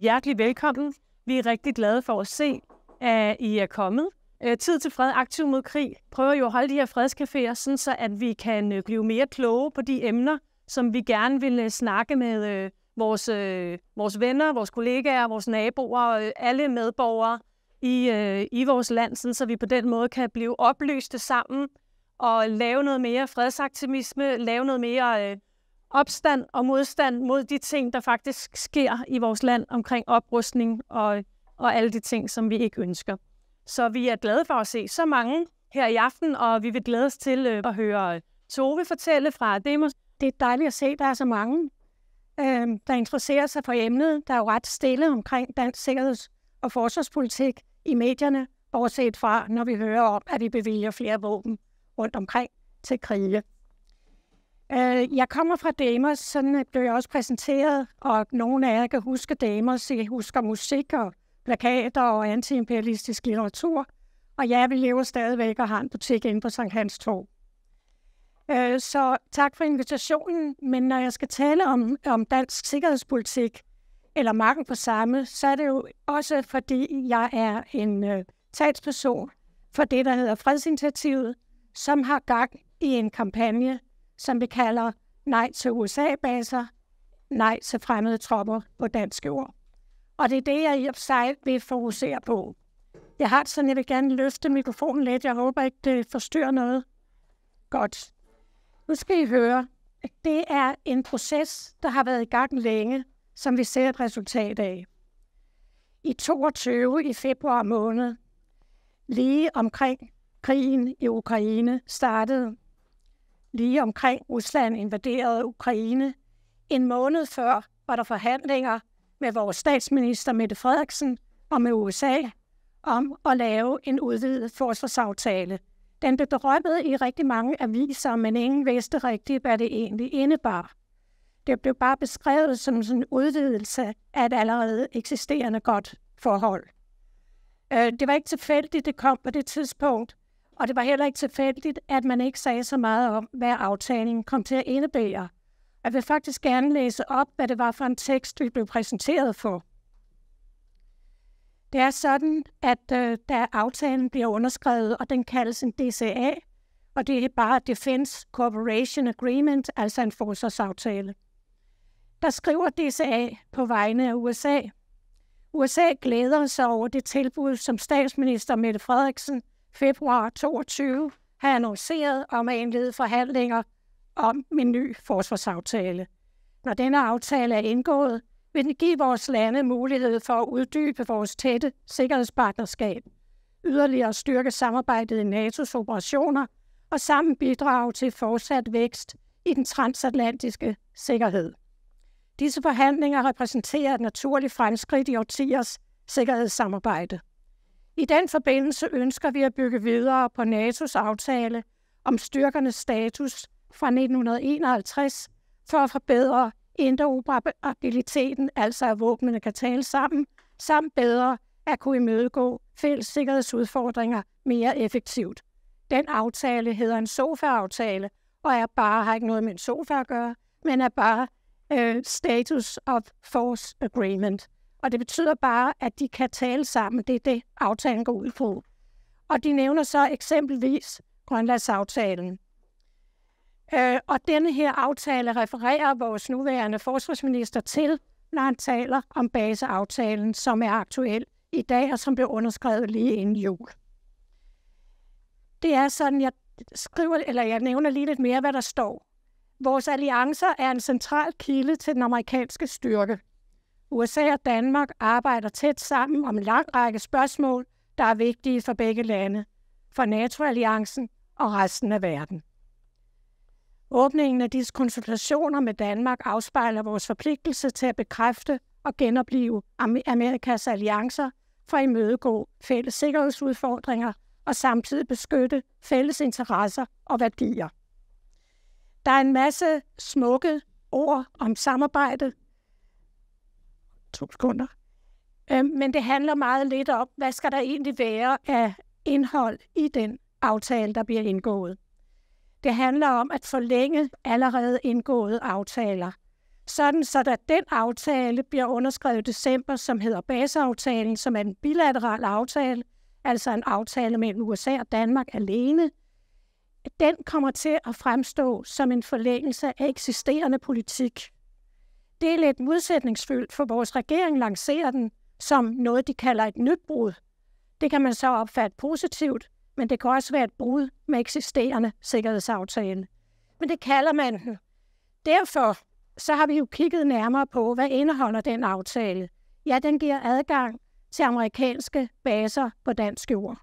Hjertelig velkommen. Vi er rigtig glade for at se, at I er kommet. Øh, tid til fred, aktiv mod krig, prøver jo at holde de her fredscaféer, sådan så at vi kan øh, blive mere kloge på de emner, som vi gerne vil øh, snakke med vores, vores venner, vores kollegaer, vores naboer, alle medborgere i, i vores land, sådan så vi på den måde kan blive oplyste sammen og lave noget mere fredsaktivisme, lave noget mere opstand og modstand mod de ting, der faktisk sker i vores land omkring oprustning og, og alle de ting, som vi ikke ønsker. Så vi er glade for at se så mange her i aften, og vi vil glæde os til øh, at høre øh, Tove fortælle fra Demos. Det er dejligt at se, at der er så mange, øh, der interesserer sig for emnet. Der er jo ret stille omkring dansk sikkerheds- og forsvarspolitik i medierne, bortset fra, når vi hører om, at vi bevilger flere våben rundt omkring til krige. Øh, jeg kommer fra Damers, sådan øh, blev jeg også præsenteret, og nogle af jer kan huske Damers, jeg husker musik og plakater og antiimperialistisk litteratur. Og ja, vi lever stadigvæk og har en butik inde på Sankt Hans Torv. Øh, så tak for invitationen, men når jeg skal tale om, om dansk sikkerhedspolitik, eller marken på samme, så er det jo også, fordi jeg er en øh, talsperson for det, der hedder Fredsinitiativet, som har gang i en kampagne, som vi kalder nej til USA-baser, nej til fremmede tropper på dansk jord. Og det er det, jeg i og sig vil fokusere på. Jeg har sådan, jeg vil gerne løfte mikrofonen lidt. Jeg håber ikke, det forstyrrer noget. Godt. Nu skal I høre, at det er en proces, der har været i gang længe, som vi ser et resultat af. I 22 i februar måned, lige omkring krigen i Ukraine startede, lige omkring Rusland invaderede Ukraine. En måned før var der forhandlinger med vores statsminister Mette Frederiksen og med USA om at lave en udvidet forsvarsaftale. Den blev berømmet i rigtig mange aviser, men ingen vidste rigtigt, hvad det egentlig indebar. Det blev bare beskrevet som sådan en udvidelse af et allerede eksisterende godt forhold. Øh, det var ikke tilfældigt, det kom på det tidspunkt, og det var heller ikke tilfældigt, at man ikke sagde så meget om, hvad aftalen kom til at indebære. Jeg vil faktisk gerne læse op, hvad det var for en tekst, vi blev præsenteret for. Det er sådan, at øh, da aftalen bliver underskrevet, og den kaldes en DCA, og det er bare Defense Cooperation Agreement, altså en forsvarsaftale. Der skriver DCA på vegne af USA. USA glæder sig over det tilbud, som statsminister Mette Frederiksen – februar 22 have annonceret om at indlede forhandlinger om min ny forsvarsaftale. Når denne aftale er indgået, vil den give vores lande mulighed for at uddybe vores tætte sikkerhedspartnerskab, yderligere styrke samarbejdet i NATO's operationer og sammen bidrage til fortsat vækst i den transatlantiske sikkerhed. Disse forhandlinger repræsenterer et naturligt fremskridt i årtiers sikkerhedssamarbejde. I den forbindelse ønsker vi at bygge videre på NATO's aftale om styrkernes status fra 1951 for at forbedre interoperabiliteten, altså at våbnene kan tale sammen, samt bedre at kunne imødegå fælles sikkerhedsudfordringer mere effektivt. Den aftale hedder en SOFA-aftale, og er bare har ikke noget med en sofa at gøre, men er bare uh, Status of Force Agreement. Og det betyder bare, at de kan tale sammen. Det er det, aftalen går ud på. Og de nævner så eksempelvis Grønlandsaftalen. Øh, og denne her aftale refererer vores nuværende forsvarsminister til, når han taler om baseaftalen, som er aktuel i dag, og som blev underskrevet lige inden jul. Det er sådan, jeg skriver, eller jeg nævner lige lidt mere, hvad der står. Vores alliancer er en central kilde til den amerikanske styrke. USA og Danmark arbejder tæt sammen om en lang række spørgsmål, der er vigtige for begge lande, for NATO-alliancen og resten af verden. Åbningen af disse konsultationer med Danmark afspejler vores forpligtelse til at bekræfte og genopleve Amerikas alliancer for at imødegå fælles sikkerhedsudfordringer og samtidig beskytte fælles interesser og værdier. Der er en masse smukke ord om samarbejde, to sekunder. Øh, men det handler meget lidt om, hvad skal der egentlig være af indhold i den aftale, der bliver indgået. Det handler om at forlænge allerede indgåede aftaler. Sådan så da den aftale bliver underskrevet i december, som hedder baseaftalen, som er en bilateral aftale, altså en aftale mellem USA og Danmark alene, den kommer til at fremstå som en forlængelse af eksisterende politik – det er lidt modsætningsfyldt, for vores regering lancerer den som noget, de kalder et nyt brud. Det kan man så opfatte positivt, men det kan også være et brud med eksisterende sikkerhedsaftale. Men det kalder man den. Derfor så har vi jo kigget nærmere på, hvad indeholder den aftale. Ja, den giver adgang til amerikanske baser på dansk jord.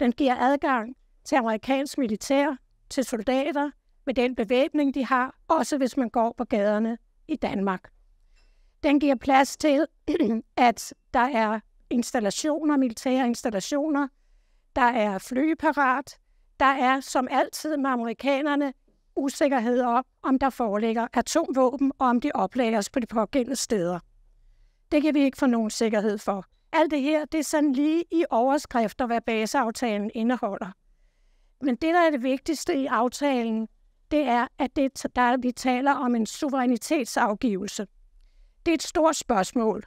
Den giver adgang til amerikansk militær, til soldater, med den bevæbning, de har, også hvis man går på gaderne i Danmark. Den giver plads til, at der er installationer, militære installationer, der er flyparat, der er som altid med amerikanerne usikkerhed om, om der foreligger atomvåben, og om de oplægges på de pågældende steder. Det kan vi ikke få nogen sikkerhed for. Alt det her, det er sådan lige i overskrifter, hvad baseaftalen indeholder. Men det, der er det vigtigste i aftalen, det er, at det, der, vi taler om en suverænitetsafgivelse. Det er et stort spørgsmål.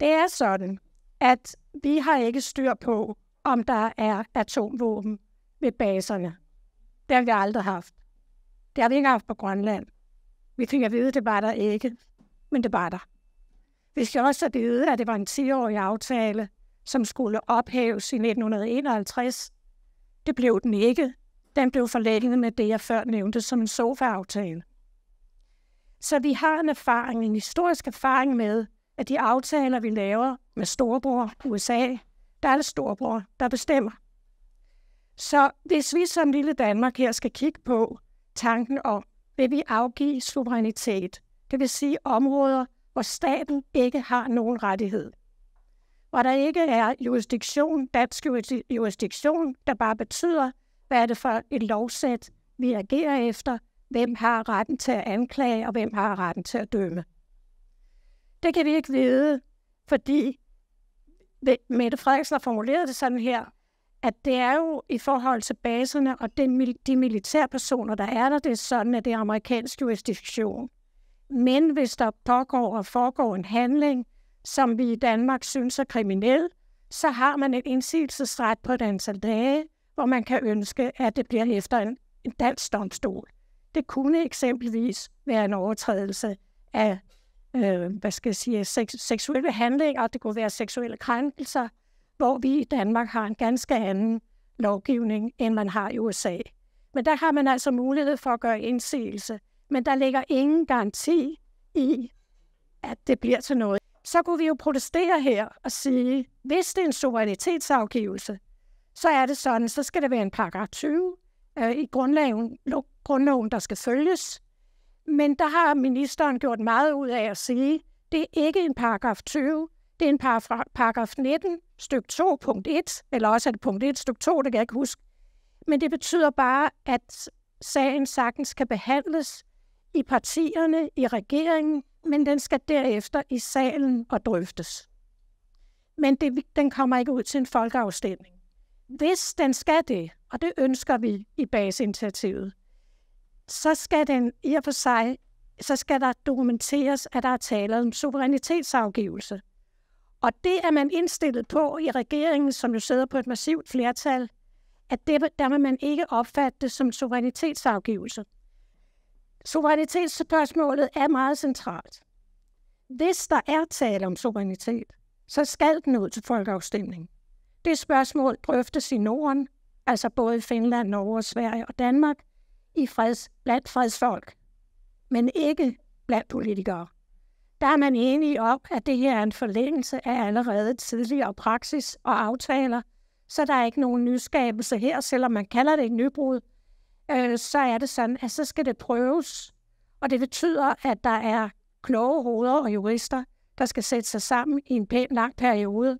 Det er sådan, at vi har ikke styr på, om der er atomvåben ved baserne. Det har vi aldrig haft. Det har vi ikke haft på Grønland. Vi fik at vide, at det var der ikke, men det var der. Vi skal også have vide, at det var en 10-årig aftale, som skulle ophæves i 1951. Det blev den ikke, den blev forlænget med det, jeg før nævnte som en sofa-aftale. Så vi har en erfaring, en historisk erfaring med, at de aftaler, vi laver med storebror USA, der er det storebror, der bestemmer. Så hvis vi som lille Danmark her skal kigge på tanken om, vil vi afgive suverænitet, det vil sige områder, hvor staten ikke har nogen rettighed, hvor der ikke er jurisdiktion, dansk jurisdiktion, der bare betyder, hvad er det for et lovsæt, vi agerer efter? Hvem har retten til at anklage, og hvem har retten til at dømme? Det kan vi ikke vide, fordi Mette Frederiksen har formuleret det sådan her, at det er jo i forhold til baserne og den, de militærpersoner, der er der, det er sådan, at det er amerikansk jurisdiktion. Men hvis der pågår og foregår en handling, som vi i Danmark synes er kriminel, så har man et indsigelsesret på et antal dage, hvor man kan ønske, at det bliver efter en, en dansk domstol. Det kunne eksempelvis være en overtrædelse af øh, hvad skal jeg sige, seks, seksuelle handlinger, det kunne være seksuelle krænkelser, hvor vi i Danmark har en ganske anden lovgivning, end man har i USA. Men der har man altså mulighed for at gøre indsigelse, men der ligger ingen garanti i, at det bliver til noget. Så kunne vi jo protestere her og sige, hvis det er en suverænitetsafgivelse, så er det sådan, så skal der være en paragraf 20 øh, i grundloven, grundloven, der skal følges. Men der har ministeren gjort meget ud af at sige, det er ikke en paragraf 20, det er en paragraf, paragraf 19, styk 2, punkt 1, eller også er det punkt 1, styk 2, det kan jeg ikke huske. Men det betyder bare, at sagen sagtens kan behandles i partierne, i regeringen, men den skal derefter i salen og drøftes. Men det, den kommer ikke ud til en folkeafstemning hvis den skal det, og det ønsker vi i basinitiativet, så skal den i og for sig, så skal der dokumenteres, at der er tale om suverænitetsafgivelse. Og det er man indstillet på i regeringen, som jo sidder på et massivt flertal, at det, der vil man ikke opfatte det som suverænitetsafgivelse. Suverænitetsspørgsmålet er meget centralt. Hvis der er tale om suverænitet, så skal den ud til folkeafstemning. Det spørgsmål drøftes i Norden, altså både i Finland, Norge, Sverige og Danmark, i freds, blandt fredsfolk, men ikke blandt politikere. Der er man enige om, at det her er en forlængelse af allerede tidligere praksis og aftaler, så der er ikke nogen nyskabelse her, selvom man kalder det et nybrud, øh, så er det sådan, at så skal det prøves, og det betyder, at der er kloge hoveder og jurister, der skal sætte sig sammen i en pæn lang periode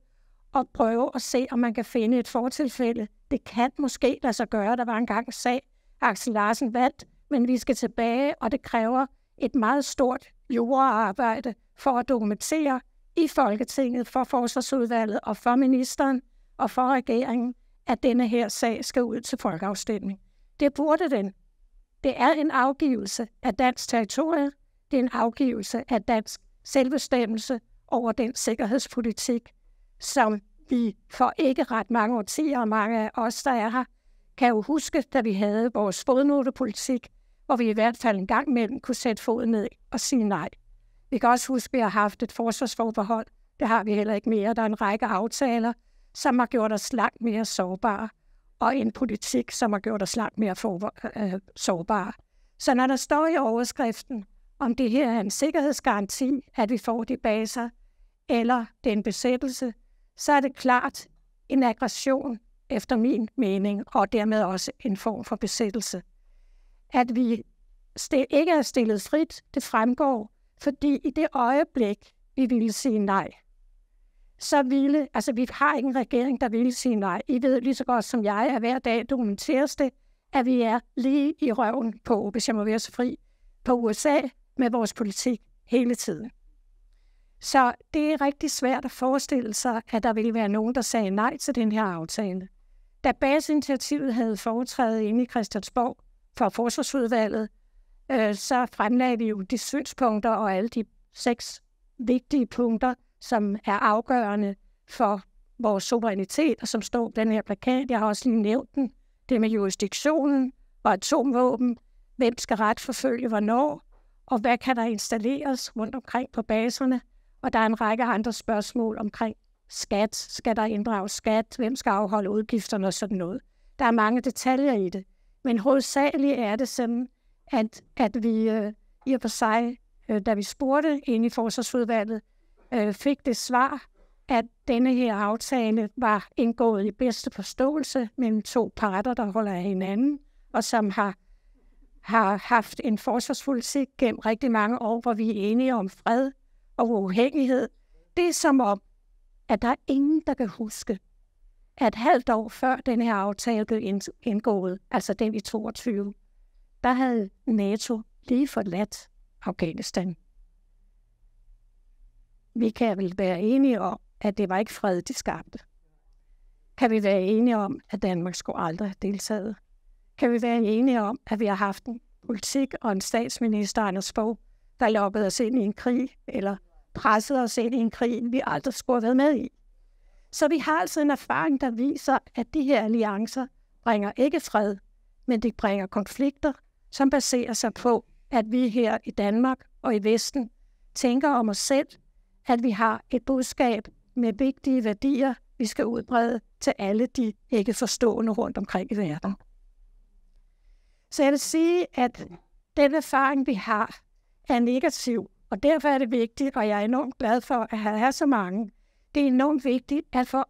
at prøve at se, om man kan finde et fortilfælde. Det kan måske lade sig gøre. Der var engang en sag, Axel Larsen vandt, men vi skal tilbage, og det kræver et meget stort juraarbejde for at dokumentere i Folketinget, for forsvarsudvalget og for ministeren og for regeringen, at denne her sag skal ud til folkeafstemning. Det burde den. Det er en afgivelse af dansk territorie. Det er en afgivelse af dansk selvbestemmelse over den sikkerhedspolitik, som vi for ikke ret mange årtier, og mange af os, der er her, kan jo huske, da vi havde vores fodnotepolitik, hvor vi i hvert fald en gang imellem kunne sætte foden ned og sige nej. Vi kan også huske, at vi har haft et forsvarsforbehold. Det har vi heller ikke mere. Der er en række aftaler, som har gjort os langt mere sårbare, og en politik, som har gjort os langt mere for, øh, sårbare. Så når der står i overskriften, om det her er en sikkerhedsgaranti, at vi får de baser, eller den besættelse, så er det klart en aggression efter min mening, og dermed også en form for besættelse. At vi ikke er stillet frit, det fremgår, fordi i det øjeblik, vi ville sige nej, så ville, altså vi har ikke en regering, der ville sige nej. I ved lige så godt som jeg, at hver dag dokumenteres det, at vi er lige i røven på, hvis jeg må være så fri, på USA med vores politik hele tiden. Så det er rigtig svært at forestille sig, at der ville være nogen, der sagde nej til den her aftale. Da basinitiativet havde foretrædet inde i Christiansborg for forsvarsudvalget, øh, så fremlagde vi jo de synspunkter og alle de seks vigtige punkter, som er afgørende for vores suverænitet, og som står på den her plakat. Jeg har også lige nævnt den. Det med jurisdiktionen og atomvåben. Hvem skal retsforfølge hvornår? Og hvad kan der installeres rundt omkring på baserne? Og der er en række andre spørgsmål omkring skat. Skal der inddrage skat? Hvem skal afholde udgifterne og sådan noget? Der er mange detaljer i det. Men hovedsageligt er det sådan, at, at vi øh, i og for sig, øh, da vi spurgte ind i forsvarsudvalget, øh, fik det svar, at denne her aftale var indgået i bedste forståelse mellem to parter, der holder af hinanden, og som har, har haft en forsvarspolitik gennem rigtig mange år, hvor vi er enige om fred, og uafhængighed, det er som om, at der er ingen, der kan huske, at halvt år før den her aftale blev indgået, altså den i 22, der havde NATO lige forladt Afghanistan. Vi kan vel være enige om, at det var ikke fred, de skabte. Kan vi være enige om, at Danmark skulle aldrig have deltaget? Kan vi være enige om, at vi har haft en politik og en statsminister, Anders Fogh, der lukkede os ind i en krig, eller presset os ind i en krig, vi aldrig skulle have været med i. Så vi har altså en erfaring, der viser, at de her alliancer bringer ikke fred, men det bringer konflikter, som baserer sig på, at vi her i Danmark og i Vesten tænker om os selv, at vi har et budskab med vigtige værdier, vi skal udbrede til alle de ikke forstående rundt omkring i verden. Så jeg vil sige, at den erfaring, vi har, er negativ og derfor er det vigtigt, og jeg er enormt glad for, at have så mange. Det er enormt vigtigt at få,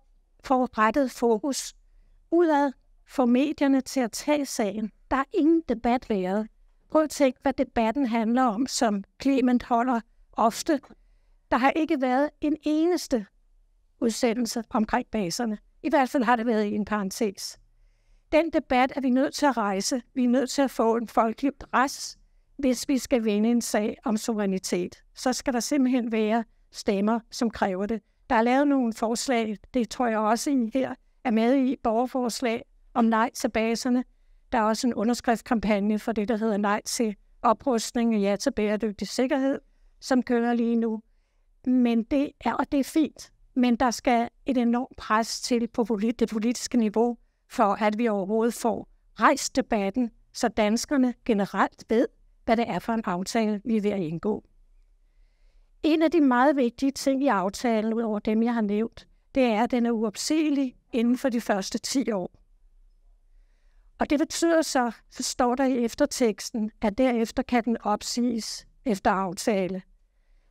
få rettet fokus udad, få medierne til at tage sagen. Der er ingen debat været. Prøv at tænke, hvad debatten handler om, som Clement holder ofte. Der har ikke været en eneste udsendelse omkring baserne. I hvert fald har det været i en parentes. Den debat er vi nødt til at rejse. Vi er nødt til at få en folkelig pres hvis vi skal vinde en sag om suverænitet, så skal der simpelthen være stemmer, som kræver det. Der er lavet nogle forslag, det tror jeg også I her er med i, borgerforslag om nej til baserne. Der er også en underskriftskampagne for det, der hedder nej til oprustning og ja til bæredygtig sikkerhed, som kører lige nu. Men det er, og det er fint, men der skal et enormt pres til på det politiske niveau, for at vi overhovedet får rejst debatten, så danskerne generelt ved, hvad det er for en aftale, vi er ved at indgå. En af de meget vigtige ting i aftalen, udover dem, jeg har nævnt, det er, at den er uopsigelig inden for de første 10 år. Og det betyder så, står der i efterteksten, at derefter kan den opsiges efter aftale.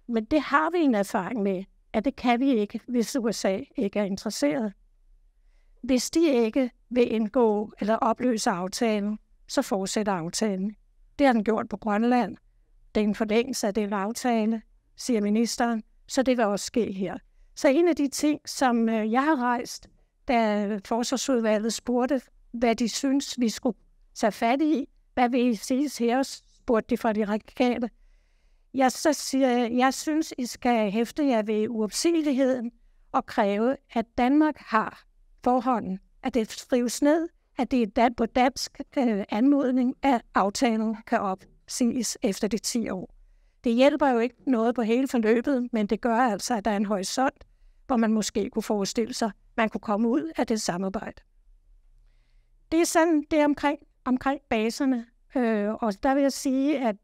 Men det har vi en erfaring med, at det kan vi ikke, hvis USA ikke er interesseret. Hvis de ikke vil indgå eller opløse aftalen, så fortsætter aftalen det har den gjort på Grønland. Det er en forlængelse af den aftale, siger ministeren. Så det vil også ske her. Så en af de ting, som øh, jeg har rejst, da forsvarsudvalget spurgte, hvad de synes, vi skulle tage fat i, hvad vil I her, spurgte de fra de radikale. Jeg så siger, jeg synes, I skal hæfte jer ved uopsigeligheden og kræve, at Danmark har forhånden, at det skrives ned, at det er på dansk øh, anmodning, at aftalen kan opsiges efter de 10 år. Det hjælper jo ikke noget på hele forløbet, men det gør altså, at der er en horisont, hvor man måske kunne forestille sig, man kunne komme ud af det samarbejde. Det er sådan, det er omkring, omkring baserne. Øh, og der vil jeg sige, at,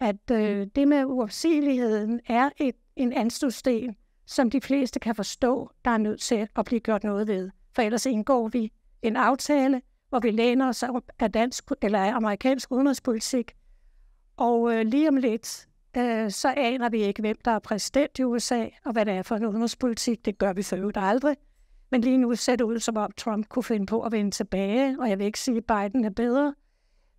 at øh, det med uopsigeligheden er et, en anstødsdel, som de fleste kan forstå, der er nødt til at blive gjort noget ved. For ellers indgår vi en aftale, hvor vi læner os op af dansk eller af amerikansk udenrigspolitik. Og øh, lige om lidt, øh, så aner vi ikke, hvem der er præsident i USA, og hvad det er for en udenrigspolitik. Det gør vi for øvrigt aldrig. Men lige nu ser det ud, som om Trump kunne finde på at vende tilbage, og jeg vil ikke sige, at Biden er bedre.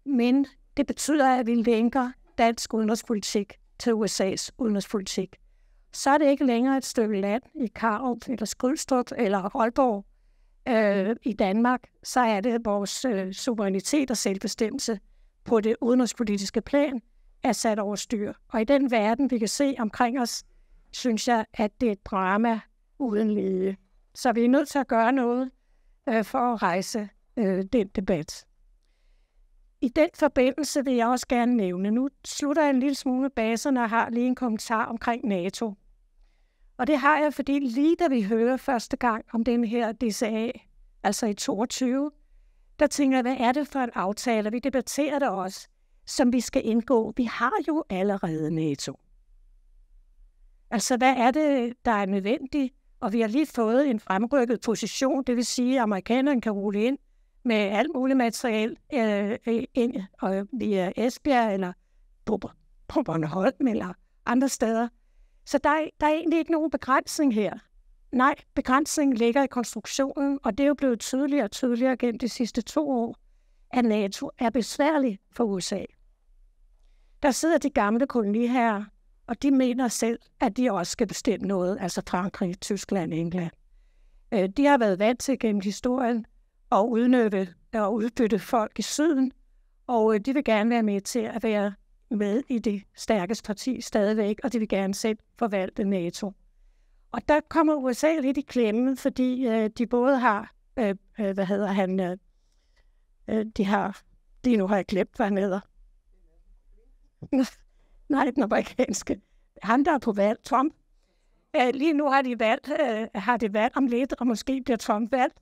Men det betyder, at vi lænker dansk udenrigspolitik til USA's udenrigspolitik. Så er det ikke længere et stykke land i Karup, eller Skrydstrup, eller Aalborg, øh, i Danmark, så er det vores øh, suverænitet og selvbestemmelse på det udenrigspolitiske plan er sat over styr. Og i den verden, vi kan se omkring os, synes jeg, at det er et drama uden lige. Så vi er nødt til at gøre noget øh, for at rejse øh, den debat. I den forbindelse vil jeg også gerne nævne, nu slutter jeg en lille smule baserne og har lige en kommentar omkring NATO. Og det har jeg, fordi lige da vi hører første gang om den her DCA, altså i 22, der tænker jeg, hvad er det for en aftale? Vi debatterer det også, som vi skal indgå. Vi har jo allerede NATO. Altså, hvad er det, der er nødvendigt? Og vi har lige fået en fremrykket position, det vil sige, at amerikanerne kan rulle ind med alt muligt materiel øh, øh ind og via Esbjerg eller på, på Bornholm eller andre steder. Så der, er, der er egentlig ikke nogen begrænsning her. Nej, begrænsningen ligger i konstruktionen, og det er jo blevet tydeligere og tydeligere gennem de sidste to år, at NATO er besværlig for USA. Der sidder de gamle her, og de mener selv, at de også skal bestemme noget, altså Frankrig, Tyskland, England. Øh, de har været vant til gennem historien at udnytte og udbytte folk i syden, og øh, de vil gerne være med til at være med i det stærkeste parti stadigvæk, og de vil gerne selv forvalte NATO. Og der kommer USA lidt i klemme, fordi øh, de både har, øh, øh hvad hedder han, øh, øh de har, det nu har jeg glemt, hvad han hedder. Nej, den amerikanske. Han, der er på valg, Trump. Øh, lige nu har de valgt, øh, har de valgt om lidt, og måske bliver Trump valgt.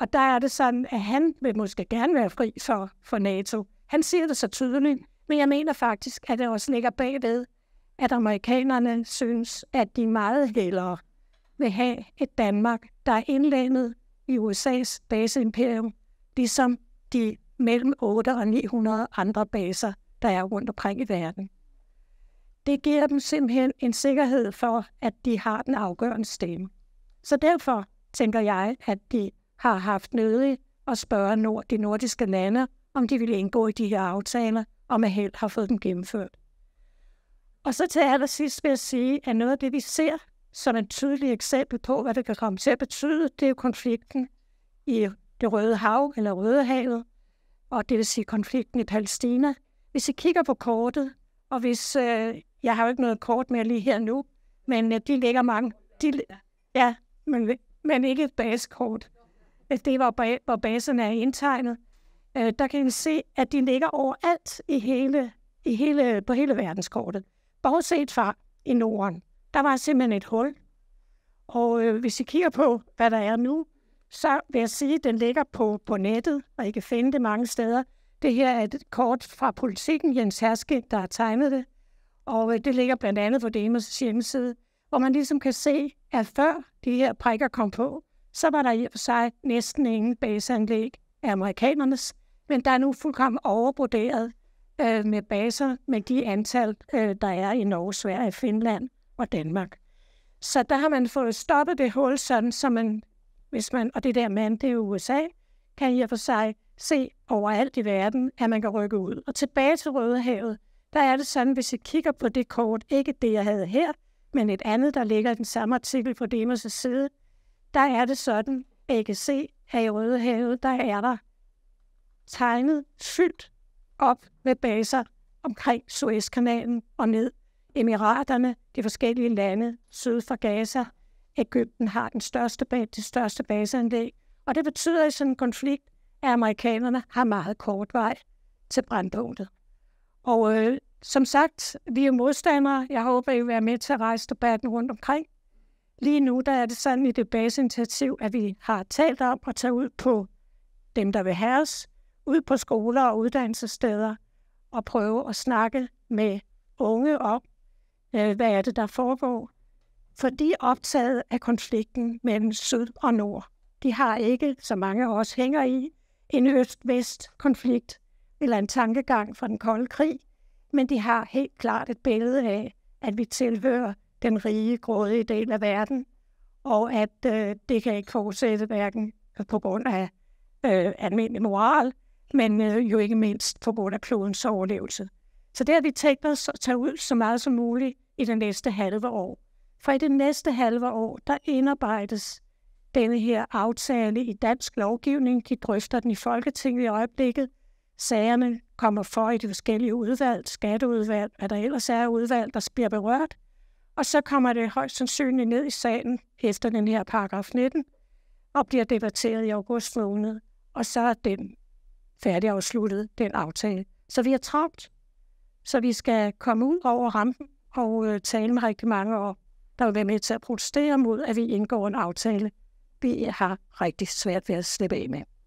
Og der er det sådan, at han vil måske gerne være fri for, for NATO. Han siger det så tydeligt, men jeg mener faktisk, at det også ligger bagved, at amerikanerne synes, at de meget hellere vil have et Danmark, der er indlandet i USA's baseimperium, ligesom de mellem 8 og 900 andre baser, der er rundt omkring i verden. Det giver dem simpelthen en sikkerhed for, at de har den afgørende stemme. Så derfor tænker jeg, at de har haft nødigt at spørge nord, de nordiske lande, om de vil indgå i de her aftaler, og med held har fået dem gennemført. Og så til allersidst vil jeg sige, at noget af det, vi ser som et tydeligt eksempel på, hvad det kan komme til at betyde, det er jo konflikten i det Røde Hav eller Røde Havet, og det vil sige konflikten i Palæstina. Hvis I kigger på kortet, og hvis, øh, jeg har jo ikke noget kort med lige her nu, men øh, de ligger mange, de, ja, men, men ikke et basekort. Øh, det var, hvor baserne er indtegnet øh, der kan vi se, at de ligger overalt i hele, i hele, på hele verdenskortet. Bortset fra i Norden. Der var simpelthen et hul. Og øh, hvis I kigger på, hvad der er nu, så vil jeg sige, at den ligger på, på nettet, og I kan finde det mange steder. Det her er et kort fra politikken, Jens Herske, der har tegnet det. Og øh, det ligger blandt andet på Demos hjemmeside, hvor man ligesom kan se, at før de her prikker kom på, så var der i og for sig næsten ingen baseanlæg af amerikanernes, men der er nu fuldkommen overbroderet øh, med baser med de antal, øh, der er i Norge, Sverige, Finland og Danmark. Så der har man fået stoppet det hul sådan, så man, hvis man, og det der mand, det er USA, kan i og for sig se overalt i verden, at man kan rykke ud. Og tilbage til Rødehavet, der er det sådan, hvis I kigger på det kort, ikke det, jeg havde her, men et andet, der ligger i den samme artikel på Demers' side, der er det sådan, at I kan se, her i Havet, der er der tegnet fyldt op med baser omkring Suezkanalen og ned. Emiraterne, de forskellige lande syd for Gaza, Ægypten har den største, det største baseanlæg, og det betyder i sådan en konflikt, at amerikanerne har meget kort vej til brandpunktet. Og øh, som sagt, vi er modstandere. Jeg håber, I vil være med til at rejse debatten rundt omkring. Lige nu der er det sådan i det basinitiativ, at vi har talt om at tage ud på dem, der vil have os, ud på skoler og uddannelsessteder og prøve at snakke med unge om, øh, hvad er det, der foregår. For de er optaget af konflikten mellem syd og nord. De har ikke, så mange af os hænger i, en øst-vest konflikt eller en tankegang fra den kolde krig, men de har helt klart et billede af, at vi tilhører den rige, grådige del af verden, og at øh, det kan ikke fortsætte hverken på grund af øh, almindelig moral, men øh, jo ikke mindst på grund af klodens overlevelse. Så det har vi tænkt os at tage ud så meget som muligt i det næste halve år. For i det næste halve år, der indarbejdes denne her aftale i dansk lovgivning. De drøfter den i Folketinget i øjeblikket. Sagerne kommer for i de forskellige udvalg, skatteudvalg, hvad der ellers er udvalg, der bliver berørt. Og så kommer det højst sandsynligt ned i salen efter den her paragraf 19, og bliver debatteret i august måned. Og så er den færdig afsluttet, den aftale. Så vi er travlt. Så vi skal komme ud over rampen og øh, tale med rigtig mange, og der vil være med til at protestere mod, at vi indgår en aftale, vi har rigtig svært ved at slippe af med.